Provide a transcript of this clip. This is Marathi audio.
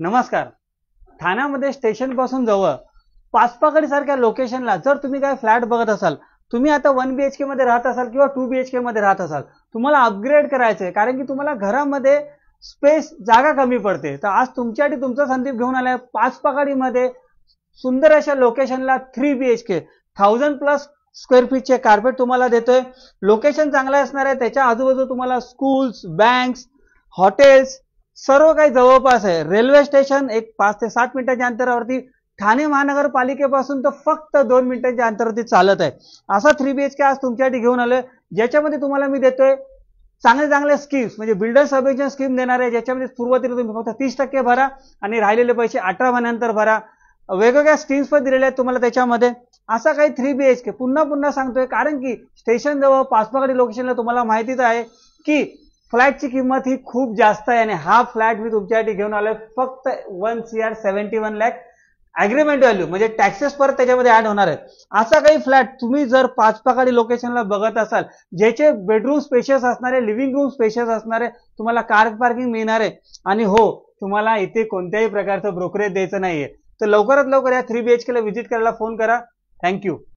नमस्कार ठाण्यामध्ये स्टेशनपासून जवळ पाचपाकडी सारख्या लोकेशनला जर तुम्ही काय फ्लॅट बघत असाल तुम्ही आता वन बी एच के मध्ये राहत असाल किंवा टू बी एच के मध्ये राहत असाल तुम्हाला अपग्रेड करायचंय आहे कारण की तुम्हाला घरामध्ये स्पेस जागा कमी पडते तर आज तुमच्यासाठी तुमचा संदीप घेऊन आलाय पाचपाकडीमध्ये सुंदर अशा लोकेशनला three B H K thousand plus square फीटचे कार्पेट तुम्हाला देतोय लोकेशन चांगलं असणार आहे त्याच्या आजूबाजू तुम्हाला स्कूल्स बँक्स हॉटेल्स सर्व काही जवळपास आहे रेल्वे स्टेशन एक पाच ते सात मिनिटांच्या अंतरावरती ठाणे महानगरपालिकेपासून तर फक्त दोन मिनिटांच्या अंतरावरती चालत आहे असा थ्री बी एच के आज तुमच्यासाठी घेऊन आलोय ज्याच्यामध्ये तुम्हाला मी देतोय चांगले चांगले स्कीम्स म्हणजे बिल्डर सबवेशन स्कीम देणार आहे ज्याच्यामध्ये सुरुवातीला तुम्ही फक्त तीस टक्के भरा आणि राहिलेले पैसे अठरा महिन्यानंतर भरा वेगवेगळ्या स्कीम्स पण दिलेल्या आहेत तुम्हाला त्याच्यामध्ये असा काही थ्री बी एच के पुन्हा पुन्हा सांगतोय कारण की स्टेशन जवळ पाचपाकडे लोकेशनला तुम्हाला माहितीच आहे की फ्लॅटची किंमत ही खूप जास्त आहे आणि हा फ्लॅट मी तुमच्यासाठी घेऊन आलोय फक्त one C R seventy one lakh agreement value म्हणजे टॅक्सेस परत त्याच्यामध्ये ऍड होणार आहेत असा काही फ्लॅट तुम्ही जर पाच पाकाडी लोकेशनला बघत असाल ज्याचे बेडरूम स्पेशियस असणारे लिव्हिंग रूम स्पेशियस असणारे तुम्हाला कार पार्किंग मिळणार आहे आणि हो तुम्हाला इथे कोणत्याही प्रकारचं ब्रोकरेज द्यायचं नाहीये तर लवकरात लवकर या थ्री बी एच व्हिजिट करायला फोन करा थँक्यू